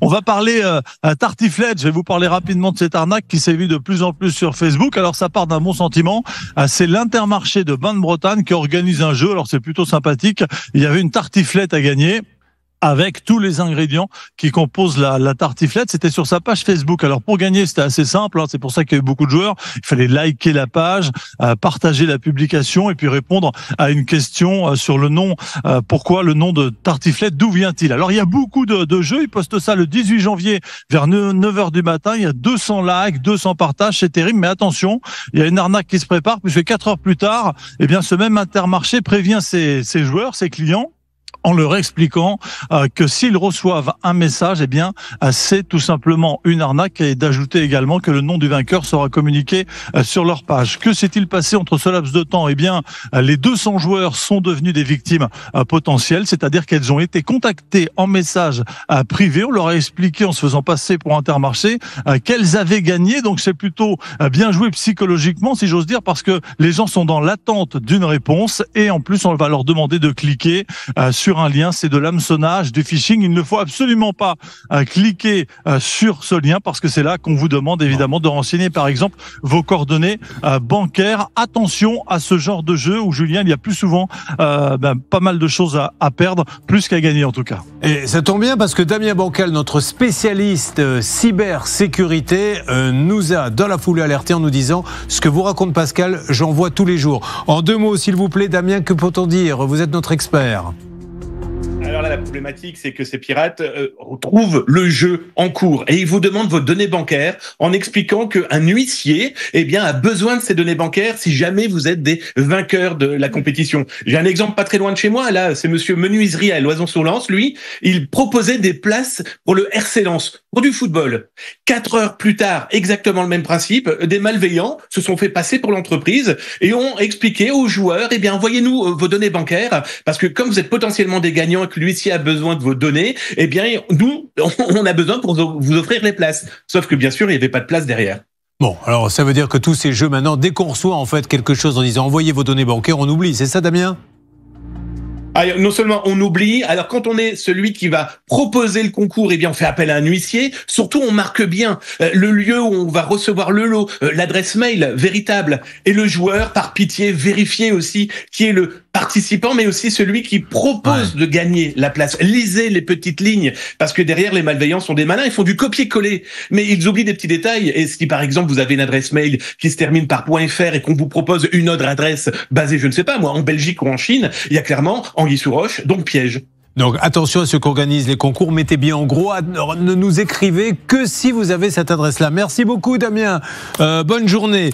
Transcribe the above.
On va parler euh, à tartiflette. Je vais vous parler rapidement de cette arnaque qui sévit de plus en plus sur Facebook. Alors ça part d'un bon sentiment. Ah, c'est l'Intermarché de Bain de Bretagne qui organise un jeu. Alors c'est plutôt sympathique. Il y avait une tartiflette à gagner avec tous les ingrédients qui composent la, tartiflette. C'était sur sa page Facebook. Alors pour gagner, c'était assez simple. Hein. c'est pour ça qu'il y a eu beaucoup de joueurs. Il fallait liker la page, euh, partager la publication et puis répondre à une question euh, sur le nom. Euh, pourquoi le nom de tartiflette D'où vient-il Alors il y a beaucoup de, jeux. Ils postent ça le 18 janvier vers 9h du matin. Il y a 200 likes, 200 partages. C'est terrible. Mais attention, il y a une arnaque qui se prépare puisque 4 heures plus tard, eh bien ce même Intermarché prévient ses joueurs, ses clients en leur expliquant euh, que s'ils reçoivent un message, eh bien, euh, c'est tout simplement une arnaque et d'ajouter également que le nom du vainqueur sera communiqué euh, sur leur page. Que s'est-il passé entre ce laps de temps Eh bien, les 200 joueurs sont devenus des victimes potentielles, c'est-à-dire qu'elles ont été contactées en message privé. On leur a expliqué en se faisant passer pour Intermarché qu'elles avaient gagné. Donc, c'est plutôt bien joué psychologiquement, si j'ose dire, parce que les gens sont dans l'attente d'une réponse et en plus, on va leur demander de cliquer sur un lien. C'est de l'hameçonnage, du phishing. Il ne faut absolument pas euh, cliquer euh, sur ce lien parce que c'est là qu'on vous demande évidemment de renseigner par exemple vos coordonnées euh, bancaires. Attention à ce genre de jeu où Julien, il y a plus souvent ben, pas mal de choses à, perdre, plus qu'à gagner en tout cas. Et ça tombe bien parce que Damien Bancal, notre spécialiste cybersécurité, nous a dans la foulée alerté en nous disant ce que vous raconte Pascal, j'en vois tous les jours. En deux mots, s'il vous plaît, Damien, que peut-on dire Vous êtes notre expert la problématique, c'est que ces pirates trouvent euh, retrouvent le jeu en cours et ils vous demandent vos données bancaires en expliquant qu'un huissier, eh bien, a besoin de ces données bancaires si jamais vous êtes des vainqueurs de la compétition. J'ai un exemple pas très loin de chez moi. Là, c'est Monsieur Menuiserie à loison sur lance Lui, il proposait des places pour le RC Lance, pour du football. Quatre heures plus tard, exactement le même principe. Des malveillants se sont fait passer pour l'entreprise et ont expliqué aux joueurs, eh bien, envoyez-nous euh, vos données bancaires parce que comme vous êtes potentiellement des gagnants et que lui a besoin de vos données, eh bien, nous, on a besoin pour vous offrir les places. Sauf que, bien sûr, il n'y avait pas de place derrière. Bon, alors ça veut dire que tous ces jeux maintenant, dès qu'on reçoit en fait quelque chose en disant envoyez vos données bancaires, on oublie, c'est ça Damien ah, non seulement on oublie, alors quand on est celui qui va proposer le concours, eh bien on fait appel à un huissier. Surtout, on marque bien euh, le lieu où on va recevoir le lot, euh, l'adresse mail véritable, et le joueur, par pitié, vérifié aussi qui est le participant, mais aussi celui qui propose de gagner la place. Lisez les petites lignes, parce que derrière, les malveillants sont des malins, ils font du copier-coller, mais ils oublient des petits détails. Et si par exemple, vous avez une adresse mail qui se termine par .fr et qu'on vous propose une autre adresse basée, je ne sais pas, moi, en Belgique ou en Chine, il y a clairement Anguille sous roche, donc piège. Donc attention à ceux qui les concours, mettez bien en gros, ne nous écrivez que si vous avez cette adresse-là. Merci beaucoup Damien, euh, bonne journée.